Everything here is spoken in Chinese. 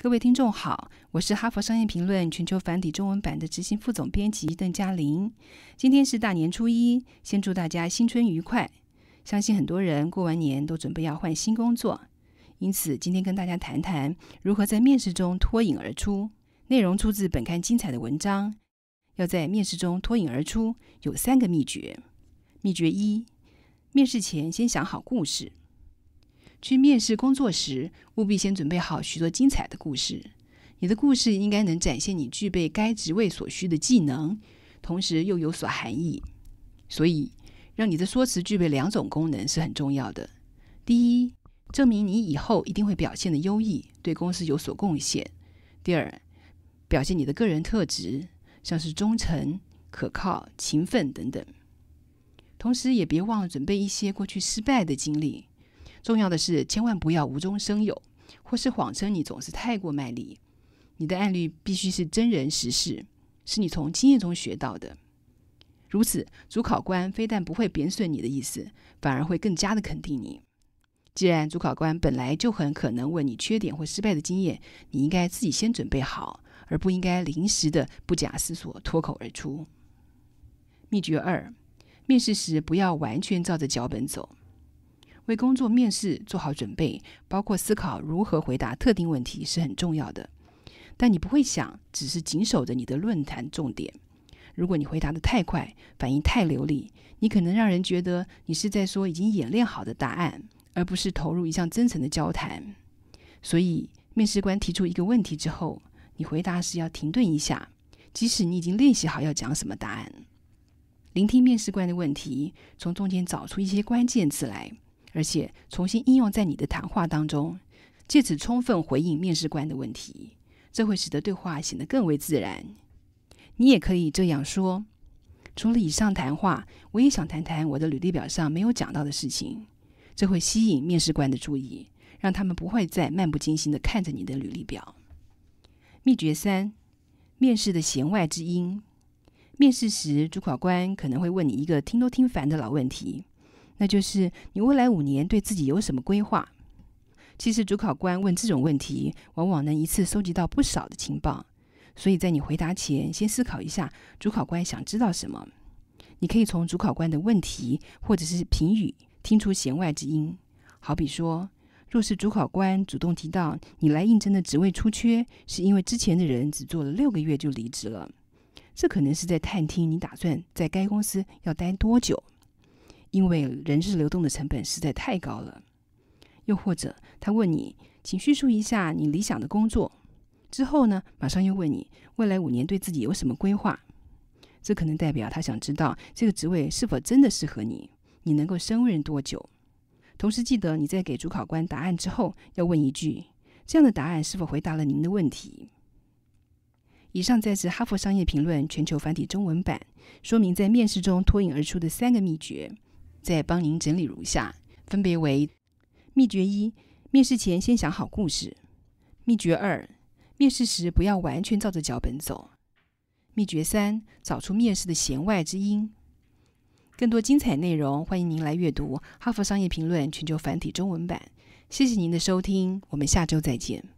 各位听众好，我是哈佛商业评论全球繁体中文版的执行副总编辑邓嘉玲。今天是大年初一，先祝大家新春愉快。相信很多人过完年都准备要换新工作，因此今天跟大家谈谈如何在面试中脱颖而出。内容出自本刊精彩的文章。要在面试中脱颖而出，有三个秘诀。秘诀一：面试前先想好故事。去面试工作时，务必先准备好许多精彩的故事。你的故事应该能展现你具备该职位所需的技能，同时又有所含义。所以，让你的说辞具备两种功能是很重要的。第一，证明你以后一定会表现的优异，对公司有所贡献；第二，表现你的个人特质，像是忠诚、可靠、勤奋等等。同时，也别忘了准备一些过去失败的经历。重要的是，千万不要无中生有，或是谎称你总是太过卖力。你的案例必须是真人实事，是你从经验中学到的。如此，主考官非但不会贬损你的意思，反而会更加的肯定你。既然主考官本来就很可能问你缺点或失败的经验，你应该自己先准备好，而不应该临时的不假思索脱口而出。秘诀二：面试时不要完全照着脚本走。为工作面试做好准备，包括思考如何回答特定问题是很重要的。但你不会想，只是谨守着你的论坛重点。如果你回答的太快，反应太流利，你可能让人觉得你是在说已经演练好的答案，而不是投入一项真诚的交谈。所以，面试官提出一个问题之后，你回答时要停顿一下，即使你已经练习好要讲什么答案。聆听面试官的问题，从中间找出一些关键词来。而且重新应用在你的谈话当中，借此充分回应面试官的问题，这会使得对话显得更为自然。你也可以这样说：除了以上谈话，我也想谈谈我的履历表上没有讲到的事情。这会吸引面试官的注意，让他们不会再漫不经心的看着你的履历表。秘诀三：面试的弦外之音。面试时，主考官可能会问你一个听都听烦的老问题。那就是你未来五年对自己有什么规划？其实，主考官问这种问题，往往能一次收集到不少的情报。所以在你回答前，先思考一下主考官想知道什么。你可以从主考官的问题或者是评语听出弦外之音。好比说，若是主考官主动提到你来应征的职位出缺，是因为之前的人只做了六个月就离职了，这可能是在探听你打算在该公司要待多久。因为人事流动的成本实在太高了。又或者，他问你，请叙述一下你理想的工作，之后呢，马上又问你未来五年对自己有什么规划。这可能代表他想知道这个职位是否真的适合你，你能够胜任多久。同时，记得你在给主考官答案之后，要问一句：这样的答案是否回答了您的问题？以上在自《哈佛商业评论》全球繁体中文版，说明在面试中脱颖而出的三个秘诀。再帮您整理如下：分别为秘诀一，面试前先想好故事；秘诀二，面试时不要完全照着脚本走；秘诀三，找出面试的弦外之音。更多精彩内容，欢迎您来阅读《哈佛商业评论》全球繁体中文版。谢谢您的收听，我们下周再见。